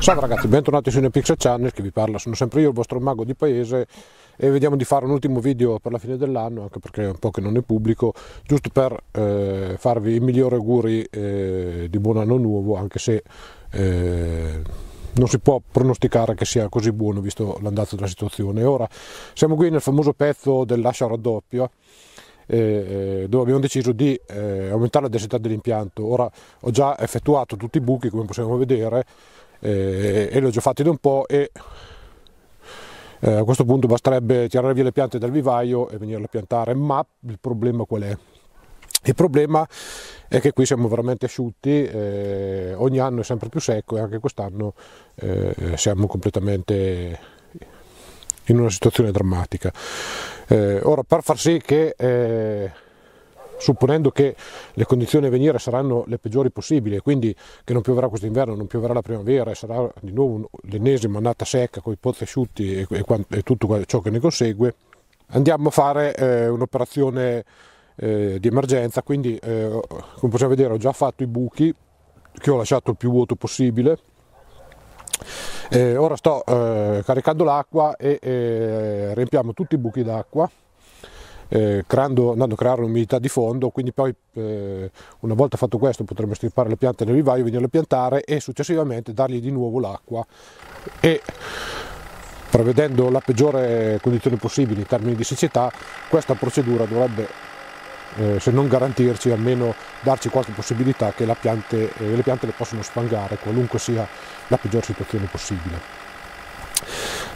Salve ragazzi, bentornati su Neopixel Channel che vi parla, sono sempre io il vostro mago di paese e vediamo di fare un ultimo video per la fine dell'anno, anche perché è un po' che non ne pubblico, giusto per eh, farvi i migliori auguri eh, di buon anno nuovo, anche se eh, non si può pronosticare che sia così buono visto l'andazzo della situazione. Ora siamo qui nel famoso pezzo dell'ascia raddoppio eh, eh, dove abbiamo deciso di eh, aumentare la densità dell'impianto. Ora ho già effettuato tutti i buchi come possiamo vedere eh, e li ho già fatti da un po' e eh, a questo punto basterebbe tirare via le piante dal vivaio e venirle a piantare, ma il problema qual è? Il problema è che qui siamo veramente asciutti, eh, ogni anno è sempre più secco e anche quest'anno eh, siamo completamente in una situazione drammatica. Eh, ora per far sì che, eh, supponendo che le condizioni a venire saranno le peggiori possibili, quindi che non pioverà questo inverno, non pioverà la primavera e sarà di nuovo l'ennesima annata secca con i pozzi asciutti e, e, e, tutto ciò che ne consegue, andiamo a fare eh, un'operazione eh, di emergenza, quindi eh, come possiamo vedere ho già fatto i buchi che ho lasciato il più vuoto possibile eh, ora sto eh, caricando l'acqua e eh, riempiamo tutti i buchi d'acqua eh, creando, andando a creare un'umidità di fondo quindi poi eh, una volta fatto questo potremo stirpare le piante nel vivaio venirle a piantare e successivamente dargli di nuovo l'acqua e prevedendo la peggiore condizione possibile in termini di siccità questa procedura dovrebbe eh, se non garantirci almeno darci qualche possibilità che piante, eh, le piante le possano spangare qualunque sia la peggior situazione possibile.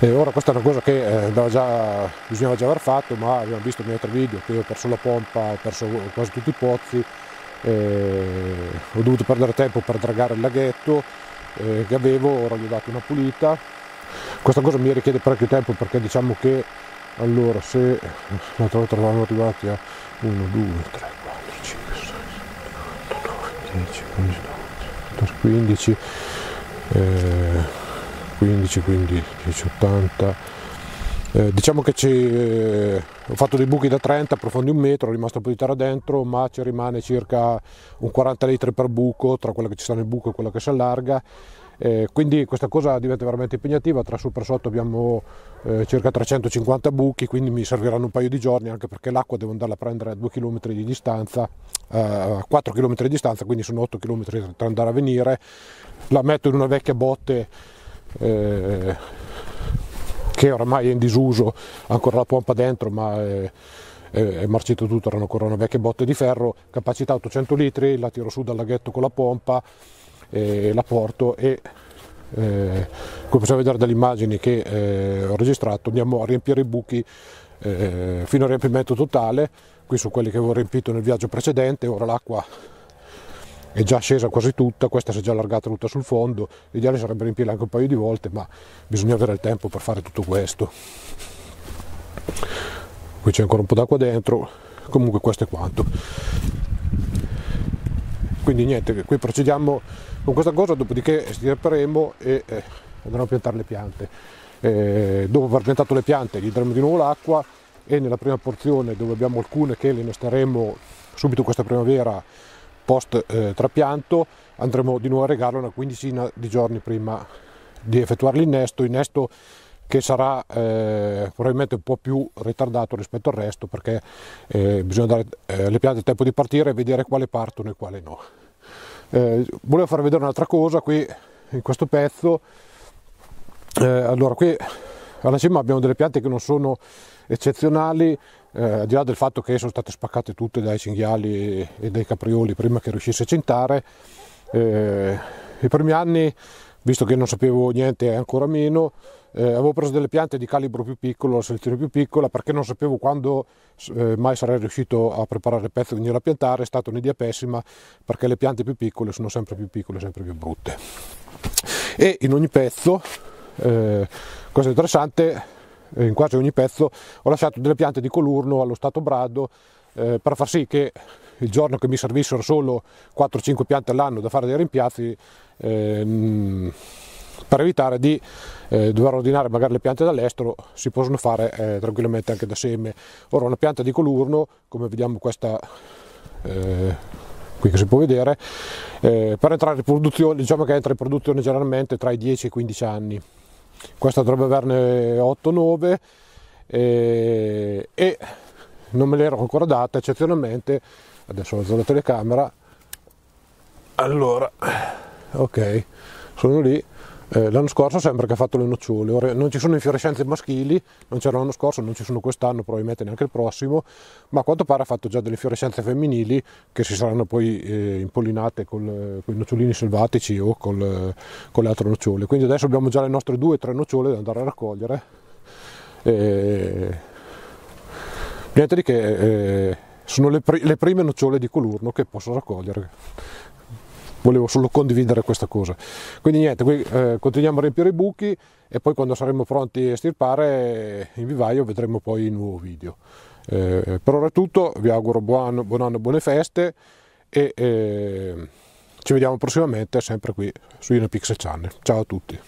Eh, ora questa è una cosa che eh, già, bisognava già aver fatto ma abbiamo visto nei altri video che ho perso la pompa, ho perso quasi tutti i pozzi, eh, ho dovuto perdere tempo per dragare il laghetto eh, che avevo, ora gli ho dato una pulita. Questa cosa mi richiede parecchio tempo perché diciamo che allora se la volta eravamo arrivati a 1 2 3 4 5 6 7 8 9 10 11 12 15 eh, 15 quindi 10 80 eh, diciamo che ci, eh, ho fatto dei buchi da 30 profondi un metro, è rimasto un po' di terra dentro, ma ci rimane circa un 40 litri per buco tra quello che ci sta nel buco e quello che si allarga eh, quindi questa cosa diventa veramente impegnativa, tra sopra e sotto abbiamo eh, circa 350 buchi, quindi mi serviranno un paio di giorni anche perché l'acqua devo andarla a prendere a 2 km di distanza, eh, a 4 km di distanza, quindi sono 8 km tra andare a venire, la metto in una vecchia botte eh, che oramai è in disuso, ancora la pompa dentro ma è, è, è marcito tutto, erano ancora una vecchia botte di ferro, capacità 800 litri, la tiro su dal laghetto con la pompa eh, la porto e eh, come possiamo vedere dalle immagini che eh, ho registrato andiamo a riempire i buchi eh, fino al riempimento totale qui sono quelli che avevo riempito nel viaggio precedente ora l'acqua è già scesa quasi tutta questa si è già allargata tutta sul fondo l'ideale sarebbe riempirla anche un paio di volte ma bisogna avere il tempo per fare tutto questo qui c'è ancora un po' d'acqua dentro comunque questo è quanto quindi niente qui procediamo con questa cosa dopodiché stirperemo e eh, andremo a piantare le piante. Eh, dopo aver piantato le piante gli daremo di nuovo l'acqua e nella prima porzione dove abbiamo alcune che le innesteremo subito questa primavera post eh, trapianto andremo di nuovo a regarlo una quindicina di giorni prima di effettuare l'innesto, innesto che sarà eh, probabilmente un po' più ritardato rispetto al resto perché eh, bisogna dare alle eh, piante il tempo di partire e vedere quale partono e quale no. Eh, volevo farvi vedere un'altra cosa qui in questo pezzo. Eh, allora qui alla cima abbiamo delle piante che non sono eccezionali, eh, al di là del fatto che sono state spaccate tutte dai cinghiali e, dai caprioli prima che riuscisse a cintare. Eh, I primi anni, visto che non sapevo niente ancora meno, eh, avevo preso delle piante di calibro più piccolo, la selezione più piccola, perché non sapevo quando eh, mai sarei riuscito a preparare il pezzo e venire a piantare, è stata un'idea pessima perché le piante più piccole sono sempre più piccole, sempre più brutte. E in ogni pezzo, eh, cosa interessante, eh, in quasi ogni pezzo ho lasciato delle piante di colurno allo stato brado eh, per far sì che il giorno che mi servissero solo 4-5 piante all'anno da fare dei rimpiazzi eh, mm, per evitare di eh, dover ordinare magari le piante dall'estero si possono fare eh, tranquillamente anche da seme ora una pianta di colurno come vediamo questa eh, qui che si può vedere eh, per entrare in produzione diciamo che entra in produzione generalmente tra i 10 e i 15 anni questa dovrebbe averne 8-9 eh, e non me l'ero ancora data eccezionalmente adesso alzo la telecamera allora ok sono lì eh, l'anno scorso sembra che ha fatto le nocciole, ora non ci sono infiorescenze maschili, non c'erano l'anno scorso, non ci sono quest'anno, probabilmente neanche il prossimo, ma a quanto pare ha fatto già delle infiorescenze femminili che si saranno poi eh, impollinate col, eh, con i nocciolini selvatici o col, eh, con le altre nocciole. Quindi adesso abbiamo già le nostre due o tre nocciole da andare a raccogliere. E... Niente di che, eh, sono le, pr- le prime nocciole di colurno che posso raccogliere volevo solo condividere questa cosa. Quindi niente, qui eh, continuiamo a riempire i buchi e poi quando saremo pronti a stirpare eh, in vivaio vedremo poi il nuovo video. Eh, per ora è tutto, vi auguro buon, buon anno, buone feste e eh, ci vediamo prossimamente sempre qui su Unipix Channel. Ciao a tutti!